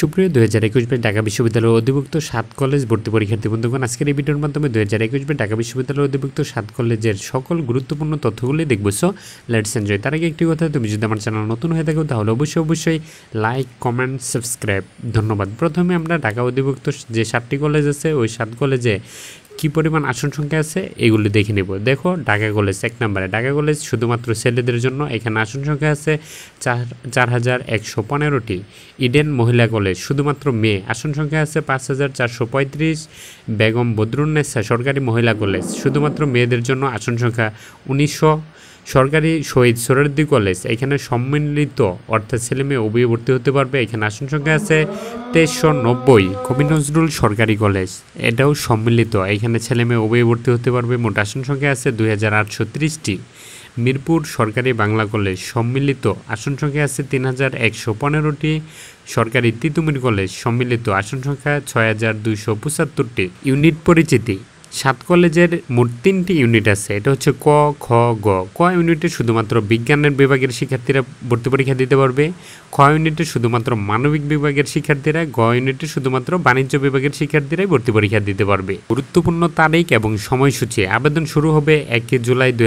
সুপ্রিয় দু হাজার একুশ ঢাকা বিশ্ববিদ্যালয়ের অধিভুক্ত সাত কলেজ ভর্তি পরীক্ষার্থী বন্ধুগণ আজকের এই ভিডিওর মাধ্যমে দু হাজার একুশ ঢাকা বিশ্ববিদ্যালয়ের অধিভুক্ত সাত কলেজের সকল গুরুত্বপূর্ণ তথ্যগুলি দেখবো সো লেটস এনজয় তার আগে একটি কথা তুমি যদি আমার চ্যানেল নতুন হয়ে থাকো তাহলে অবশ্যই অবশ্যই লাইক কমেন্ট সাবস্ক্রাইব ধন্যবাদ প্রথমে আমরা ঢাকা অধিভুক্ত যে সাতটি কলেজ আছে ওই সাত কলেজে কী পরিমাণ আসন সংখ্যা আছে এগুলি দেখে নেব দেখো ঢাকা কলেজ এক নাম্বারে ঢাকা কলেজ শুধুমাত্র ছেলেদের জন্য এখানে আসন সংখ্যা আছে চার চার হাজার একশো পনেরোটি ইডেন মহিলা কলেজ শুধুমাত্র মেয়ে আসন সংখ্যা আছে পাঁচ হাজার চারশো পঁয়ত্রিশ বেগম বদরুন্নেসা সরকারি মহিলা কলেজ শুধুমাত্র মেয়েদের জন্য আসন সংখ্যা উনিশশো সরকারি শহীদ সোহরাদ্দি কলেজ এখানে সম্মিলিত অর্থাৎ ছেলে উভয় ভর্তি হতে পারবে এখানে আসন সংখ্যা আছে তেইশশো নব্বই কবি নজরুল সরকারি কলেজ এটাও সম্মিলিত এখানে ছেলেমেয়ে উভয় ভর্তি হতে পারবে মোট আসন সংখ্যা আছে দুই হাজার মিরপুর সরকারি বাংলা কলেজ সম্মিলিত আসন সংখ্যা আছে তিন হাজার একশো পনেরোটি সরকারি তিতুমির কলেজ সম্মিলিত আসন সংখ্যা ছয় হাজার দুইশো পঁচাত্তরটি ইউনিট পরিচিতি সাত কলেজের মোট তিনটি ইউনিট আছে এটা হচ্ছে ক খ গ ক ইউনিটে শুধুমাত্র বিজ্ঞানের বিভাগের শিক্ষার্থীরা ভর্তি পরীক্ষা দিতে পারবে খ ইউনিটে শুধুমাত্র মানবিক বিভাগের শিক্ষার্থীরা গ ইউনিটে শুধুমাত্র বাণিজ্য বিভাগের শিক্ষার্থীরাই ভর্তি পরীক্ষা দিতে পারবে গুরুত্বপূর্ণ তারিখ এবং সময়সূচি আবেদন শুরু হবে একে জুলাই দুই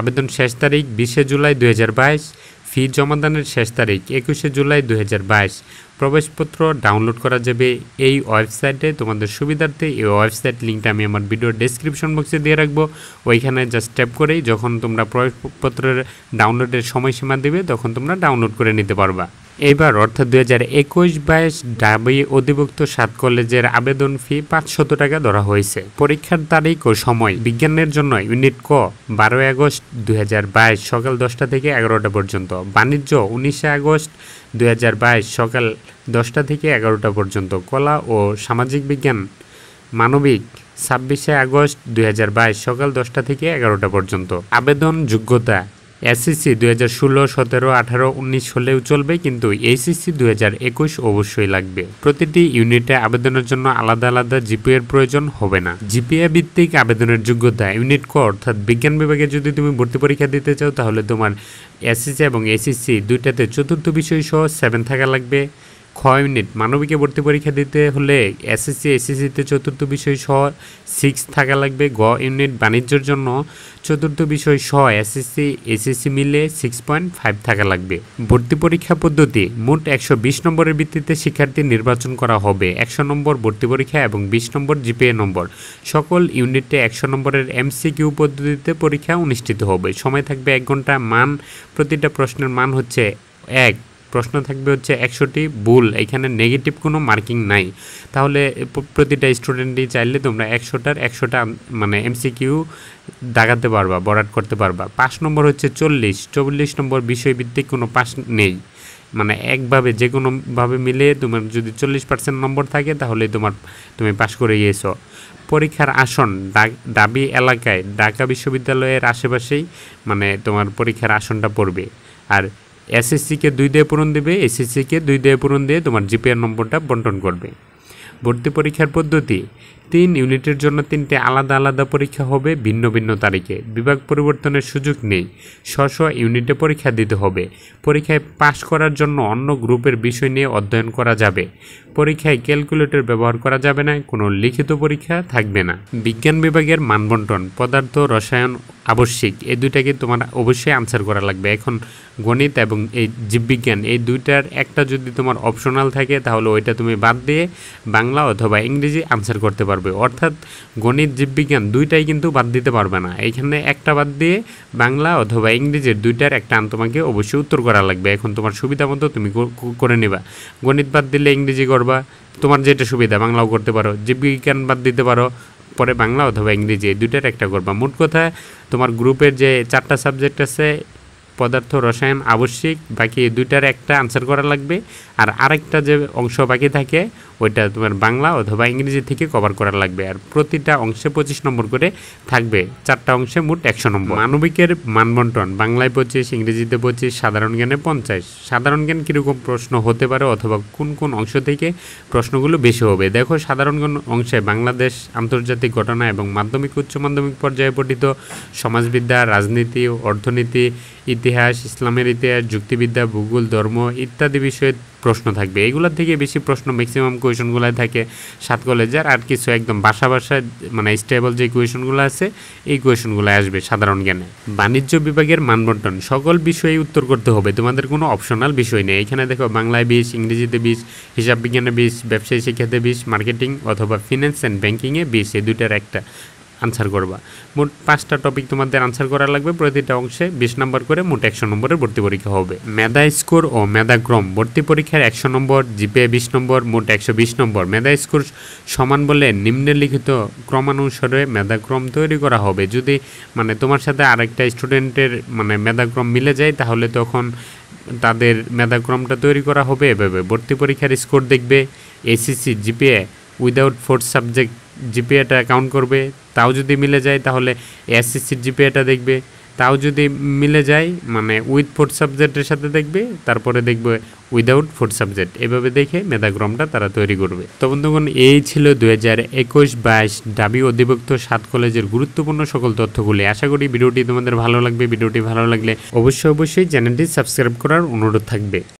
আবেদন শেষ তারিখ বিশে জুলাই দুই ফি জমাদানের শেষ তারিখ একুশে জুলাই দুই প্রবেশপত্র ডাউনলোড করা যাবে এই ওয়েবসাইটে তোমাদের সুবিধার্থে এই ওয়েবসাইট লিঙ্কটা আমি আমার ভিডিও ডেসক্রিপশন বক্সে দিয়ে রাখবো ওইখানে জাস্ট ট্যাপ করেই যখন তোমরা প্রবেশপত্রের ডাউনলোডের সময়সীমা দেবে তখন তোমরা ডাউনলোড করে নিতে পারবা এবার অর্থাৎ দু হাজার একুশ বাইশ ডাবি অধিভুক্ত সাত কলেজের আবেদন ফি পাঁচশত টাকা ধরা হয়েছে পরীক্ষার তারিখ ও সময় বিজ্ঞানের জন্য ইউনিট ক বারো আগস্ট দুই সকাল দশটা থেকে এগারোটা পর্যন্ত বাণিজ্য উনিশে আগস্ট দুই সকাল দশটা থেকে এগারোটা পর্যন্ত কলা ও সামাজিক বিজ্ঞান মানবিক ছাব্বিশে আগস্ট দুই সকাল দশটা থেকে এগারোটা পর্যন্ত আবেদন যোগ্যতা এসএসসি দুই হাজার ষোলো সতেরো আঠারো উনিশ হলেও চলবে কিন্তু এসিসি দুই হাজার একুশ অবশ্যই লাগবে প্রতিটি ইউনিটে আবেদনের জন্য আলাদা আলাদা জিপিএ এর প্রয়োজন হবে না জিপিএ ভিত্তিক আবেদনের যোগ্যতা ইউনিট ক অর্থাৎ বিজ্ঞান বিভাগে যদি তুমি ভর্তি পরীক্ষা দিতে চাও তাহলে তোমার এসএসসি এবং এসিসি দুইটাতে চতুর্থ বিষয় সহ সেভেন থাকা লাগবে ছয় ইউনিট মানবিকে ভর্তি পরীক্ষা দিতে হলে এসএসসি এসএসসিতে চতুর্থ বিষয় স সিক্স থাকা লাগবে গ ইউনিট বাণিজ্যের জন্য চতুর্থ বিষয় স এসএসসি এসএসসি মিলে সিক্স পয়েন্ট ফাইভ থাকা লাগবে ভর্তি পরীক্ষা পদ্ধতি মোট একশো বিশ নম্বরের ভিত্তিতে শিক্ষার্থী নির্বাচন করা হবে একশো নম্বর ভর্তি পরীক্ষা এবং বিশ নম্বর জিপিএ নম্বর সকল ইউনিটে একশো নম্বরের এমসিকিউ পদ্ধতিতে পরীক্ষা অনুষ্ঠিত হবে সময় থাকবে এক ঘন্টা মান প্রতিটা প্রশ্নের মান হচ্ছে এক প্রশ্ন থাকবে হচ্ছে একশোটি ভুল এখানে নেগেটিভ কোনো মার্কিং নাই তাহলে প্রতিটা স্টুডেন্টই চাইলে তোমরা একশোটার একশোটা মানে এমসিকিউ দাগাতে পারবা বরাট করতে পারবা পাঁচ নম্বর হচ্ছে চল্লিশ চল্লিশ নম্বর বিষয়ভিত্তিক কোনো পাস নেই মানে একভাবে যে কোনোভাবে মিলে তোমার যদি চল্লিশ পার্সেন্ট নম্বর থাকে তাহলে তোমার তুমি পাশ করে গিয়েছো পরীক্ষার আসন দাবি এলাকায় ঢাকা বিশ্ববিদ্যালয়ের আশেপাশেই মানে তোমার পরীক্ষার আসনটা পড়বে আর এসএসসিকে দুই দিয়ে পূরণ দেবে এসএসসিকে দুই দিয়ে পূরণ দিয়ে তোমার জিপিআর নম্বরটা বন্টন করবে ভর্তি পরীক্ষার পদ্ধতি তিন ইউনিটের জন্য তিনটে আলাদা আলাদা পরীক্ষা হবে ভিন্ন ভিন্ন তারিখে বিভাগ পরিবর্তনের সুযোগ নেই স্ব ইউনিটে পরীক্ষা দিতে হবে পরীক্ষায় পাশ করার জন্য অন্য গ্রুপের বিষয় নিয়ে অধ্যয়ন করা যাবে পরীক্ষায় ক্যালকুলেটর ব্যবহার করা যাবে না কোনো লিখিত পরীক্ষা থাকবে না বিজ্ঞান বিভাগের মানবন্টন পদার্থ রসায়ন আবশ্যিক এই দুইটাকে তোমার অবশ্যই আনসার করা লাগবে এখন গণিত এবং এই জীববিজ্ঞান এই দুইটার একটা যদি তোমার অপশনাল থাকে তাহলে ওইটা তুমি বাদ দিয়ে বাংলা বাংলা অথবা ইংরেজি আনসার করতে পারবে অর্থাৎ গণিত জীববিজ্ঞান দুইটাই কিন্তু বাদ দিতে পারবে না এখানে একটা বাদ দিয়ে বাংলা অথবা ইংরেজির দুইটার একটা আন তোমাকে অবশ্যই উত্তর করা লাগবে এখন তোমার সুবিধা মতো তুমি করে নেবা গণিত বাদ দিলে ইংরেজি করবা তোমার যেটা সুবিধা বাংলাও করতে পারো জীববিজ্ঞান বাদ দিতে পারো পরে বাংলা অথবা ইংরেজি দুইটার একটা করবা মোট কথা তোমার গ্রুপের যে চারটা সাবজেক্ট আছে পদার্থ রসায়ন আবশ্যিক বাকি দুইটার একটা আনসার করা লাগবে আর আরেকটা যে অংশ বাকি থাকে ওইটা তোমার বাংলা অথবা ইংরেজি থেকে কভার করা লাগবে আর প্রতিটা অংশে পঁচিশ নম্বর করে থাকবে চারটা অংশে মোট একশো নম্বর মানবিকের মানবন্টন বাংলায় পঁচিশ ইংরেজিতে পঁচিশ সাধারণ জ্ঞানে পঞ্চাশ সাধারণ জ্ঞান কীরকম প্রশ্ন হতে পারে অথবা কোন কোন অংশ থেকে প্রশ্নগুলো বেশি হবে দেখো সাধারণ অংশে বাংলাদেশ আন্তর্জাতিক ঘটনা এবং মাধ্যমিক উচ্চ মাধ্যমিক পর্যায়ে পঠিত সমাজবিদ্যা রাজনীতি অর্থনীতি ইতি ইতিহাস ইসলামের ইতিহাস যুক্তিবিদ্যা ভূগোল ধর্ম ইত্যাদি বিষয়ে প্রশ্ন থাকবে এগুলোর থেকে বেশি প্রশ্ন ম্যাক্সিমাম কোয়েশনগুলোয় থাকে সাত কলেজের আর কিছু একদম বাসা বাসায় মানে স্টেবল যে কোয়েশনগুলো আছে এই কোয়েশনগুলো আসবে সাধারণ জ্ঞানে বাণিজ্য বিভাগের মানবন্টন সকল বিষয়ে উত্তর করতে হবে তোমাদের কোনো অপশনাল বিষয় নেই এখানে দেখো বাংলায় বিশ ইংরেজিতে বিশ হিসাব বিজ্ঞানে বিশ ব্যবসায়ী শিক্ষাতে বিশ মার্কেটিং অথবা ফিনান্স অ্যান্ড ব্যাঙ্কিংয়ে বিশ এই দুটার একটা আনসার করবা মোট পাঁচটা টপিক তোমাদের আনসার করা লাগবে প্রতিটা অংশে বিশ নম্বর করে মোট একশো নম্বরের ভর্তি পরীক্ষা হবে মেধা স্কোর ও মেধাক্রম ভর্তি পরীক্ষার একশো নম্বর জিপিএ বিশ নম্বর মোট একশো বিশ নম্বর মেধা স্কোর সমান বলে নিম্নলিখিত ক্রমানুসারে মেধাক্রম তৈরি করা হবে যদি মানে তোমার সাথে আরেকটা স্টুডেন্টের মানে মেধাক্রম মিলে যায় তাহলে তখন তাদের মেধাক্রমটা তৈরি করা হবে এভাবে ভর্তি পরীক্ষার স্কোর দেখবে HSC GPA without fourth subject জিপিএটা অ্যাকাউন্ট করবে তাও যদি মিলে যায় তাহলে এসএসসির জিপিএটা দেখবে তাও যদি মিলে যায় মানে উইথ ফোর্থ সাবজেক্টের সাথে দেখবে তারপরে দেখবে উইদাউট ফোর্থ সাবজেক্ট এভাবে দেখে মেধাক্রমটা তারা তৈরি করবে তো বন্ধুগণ এই ছিল দু হাজার একুশ বাইশ ডাবি অধিভুক্ত সাত কলেজের গুরুত্বপূর্ণ সকল তথ্যগুলি আশা করি ভিডিওটি তোমাদের ভালো লাগবে ভিডিওটি ভালো লাগলে অবশ্যই অবশ্যই চ্যানেলটি সাবস্ক্রাইব করার অনুরোধ থাকবে